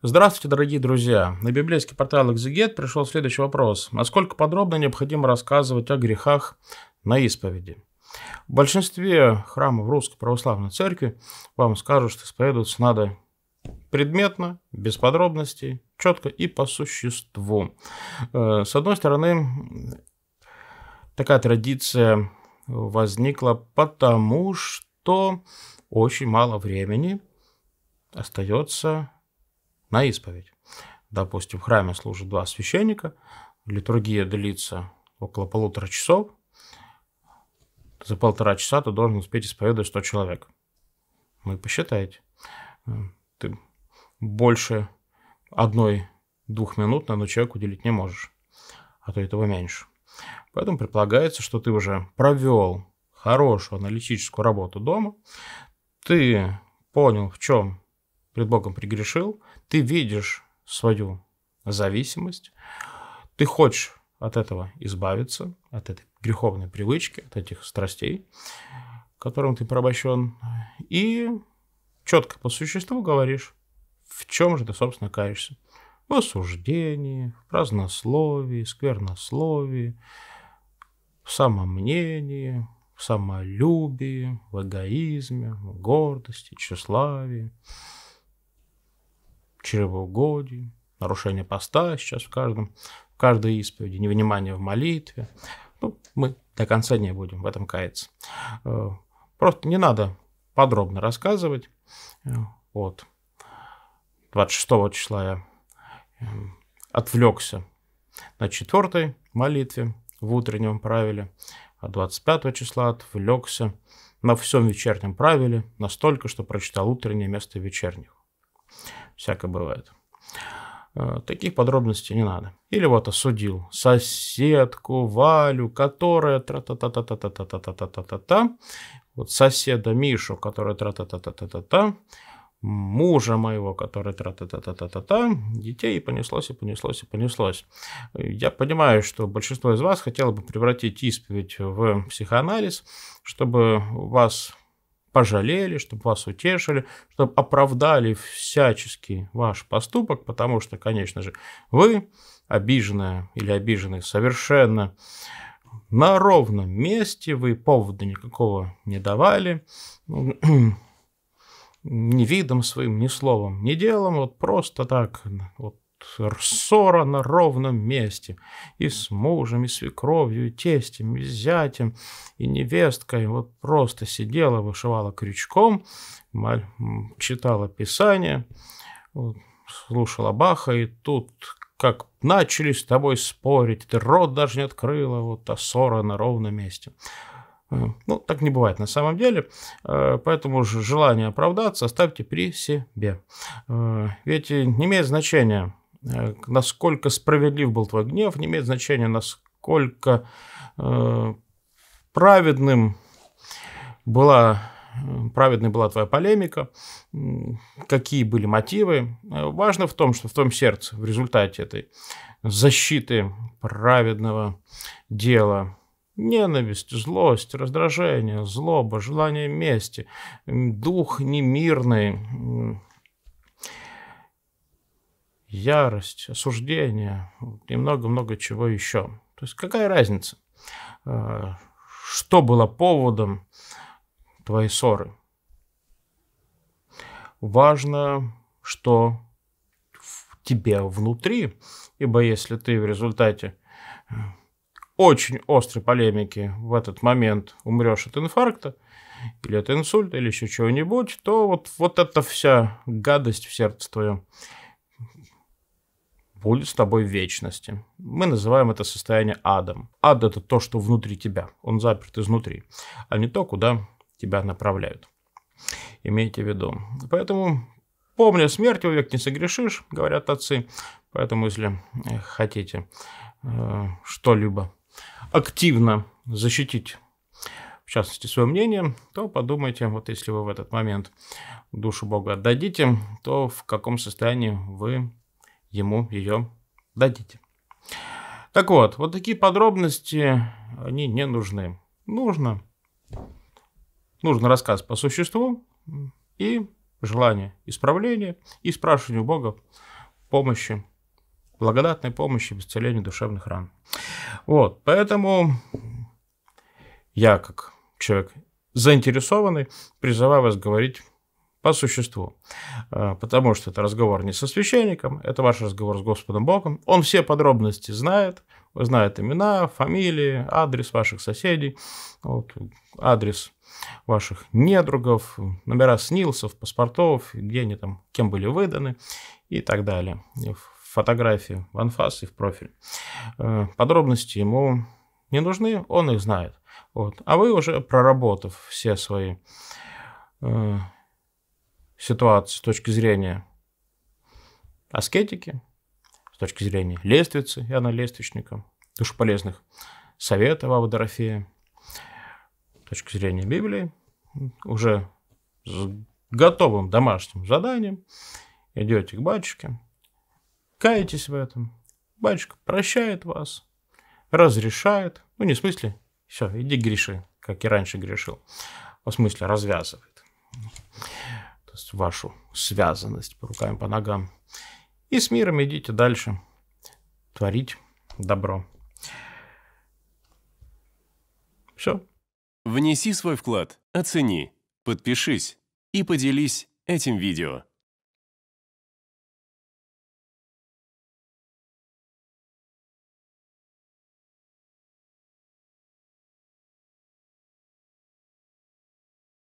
Здравствуйте, дорогие друзья! На библейский портал «Экзегет» пришел следующий вопрос. Насколько подробно необходимо рассказывать о грехах на исповеди? В большинстве храмов Русской Православной Церкви вам скажут, что исповедоваться надо предметно, без подробностей, четко и по существу. Э, с одной стороны, такая традиция возникла потому, что очень мало времени остается на исповедь. Допустим, в храме служат два священника, литургия длится около полутора часов. За полтора часа ты должен успеть исповедовать 100 человек. Ну и посчитайте. Ты больше одной-двух минут на одного человека уделить не можешь, а то этого меньше. Поэтому предполагается, что ты уже провел хорошую аналитическую работу дома, ты понял, в чем пред Богом прегрешил, ты видишь свою зависимость, ты хочешь от этого избавиться, от этой греховной привычки, от этих страстей, которым ты порабощен, и четко по существу говоришь, в чем же ты, собственно, каешься. В осуждении, в празднословии, сквернословии, в самомнении, в самолюбии, в эгоизме, в гордости, тщеславии чревоугодие, нарушение поста сейчас в каждом, в каждой исповеди, невнимание в молитве. Ну, мы до конца не будем в этом каяться. Э, просто не надо подробно рассказывать. Э, вот. 26 числа я эм, отвлекся на четвертой молитве в утреннем правиле, а 25 числа отвлекся на всем вечернем правиле настолько, что прочитал утреннее место вечерних всякое бывает. Э, таких подробностей не надо. Или вот осудил соседку Валю, которая тра-та-та-та-та-та-та-та-та-та-та. Вот соседа Мишу, который тра-та-та-та-та-та-та. Мужа моего, который тра-та-та-та-та-та-та. Детей и понеслось, и понеслось, и понеслось. Я понимаю, что большинство из вас хотело бы превратить исповедь в психоанализ, чтобы вас пожалели, чтобы вас утешили, чтобы оправдали всячески ваш поступок, потому что, конечно же, вы, обиженная или обиженный, совершенно на ровном месте, вы повода никакого не давали, ни видом своим, ни словом, ни делом, вот просто так, вот ссора на ровном месте. И с мужем, и свекровью, и тестем, и зятем, и невесткой. Вот просто сидела, вышивала крючком, читала Писание, слушала Баха, и тут как начали с тобой спорить, ты рот даже не открыла, вот, а ссора на ровном месте. Э, ну, так не бывает на самом деле, э, поэтому желание оправдаться оставьте при себе. Э, ведь не имеет значения, Э, насколько справедлив был твой гнев, не имеет значения, насколько э, праведным была э, праведной была твоя полемика, какие были мотивы. Э, важно в том, что в том сердце, в результате этой защиты праведного дела, ненависть, злость, раздражение, злоба, желание мести, дух немирный, ярость, осуждение и много-много чего еще. То есть какая разница, э, что было поводом твоей ссоры? Важно, что в тебе внутри, ибо если ты в результате э, очень острой полемики в этот момент умрешь от инфаркта, или от инсульта, или еще чего-нибудь, то вот, вот эта вся гадость в сердце твоем будет с тобой в вечности. Мы называем это состояние адом. Ад – это то, что внутри тебя, он заперт изнутри, а не то, куда тебя направляют. Имейте в виду. Поэтому помни, смертью век не согрешишь, говорят отцы. Поэтому, если э, хотите э, что-либо активно защитить, в частности, свое мнение, то подумайте, вот если вы в этот момент душу Бога отдадите, то в каком состоянии вы ему ее дадите. Так вот, вот такие подробности, они не нужны. Нужно, нужно рассказ по существу и желание исправления и спрашивание у Бога помощи, благодатной помощи в исцелении душевных ран. Вот, поэтому я, как человек заинтересованный, призываю вас говорить по существу. Э, потому что это разговор не со священником, это ваш разговор с Господом Богом. Он все подробности знает, знает имена, фамилии, адрес ваших соседей, вот, адрес ваших недругов, номера снилсов, паспортов, где они там, кем были выданы и так далее. Фотографии в анфас и в профиль. Э, подробности ему не нужны, он их знает. Вот. А вы уже проработав все свои э, ситуации с точки зрения аскетики, с точки зрения лестницы и она лествичника, душеполезных советов Авы Дорофея, с точки зрения Библии, уже с готовым домашним заданием, идете к батюшке, каетесь в этом, батюшка прощает вас, разрешает, ну не в смысле, все, иди греши, как и раньше грешил, в смысле развязывает вашу связанность по рукам и по ногам. И с миром идите дальше творить добро. Все. Внеси свой вклад, оцени, подпишись и поделись этим видео.